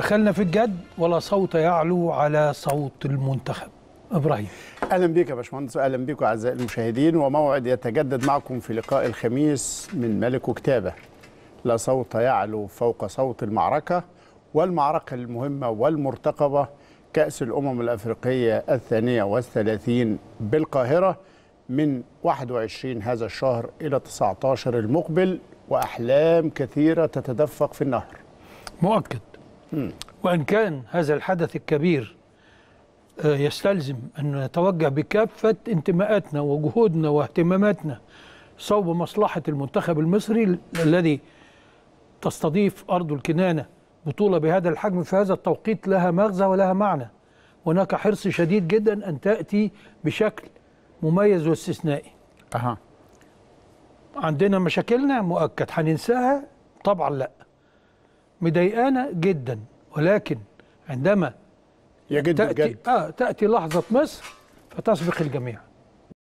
دخلنا في الجد ولا صوت يعلو على صوت المنتخب ابراهيم اهلا بك يا باشمهندس اهلا بكم اعزائي المشاهدين وموعد يتجدد معكم في لقاء الخميس من ملك وكتابه لا صوت يعلو فوق صوت المعركه والمعركه المهمه والمرتقبه كاس الامم الافريقيه الثانيه والثلاثين بالقاهره من 21 هذا الشهر الى 19 المقبل واحلام كثيره تتدفق في النهر مؤكد وإن كان هذا الحدث الكبير آه، يستلزم أن نتوجه بكافة انتماءاتنا وجهودنا واهتماماتنا صوب مصلحة المنتخب المصري الذي تستضيف أرض الكنانة بطولة بهذا الحجم في هذا التوقيت لها مغزى ولها معنى هناك حرص شديد جدا أن تأتي بشكل مميز واستثنائي أه. عندنا مشاكلنا مؤكد هننساها طبعا لا مضايقانا جدا ولكن عندما يجد تأتي, آه تأتي لحظة مصر فتصبح الجميع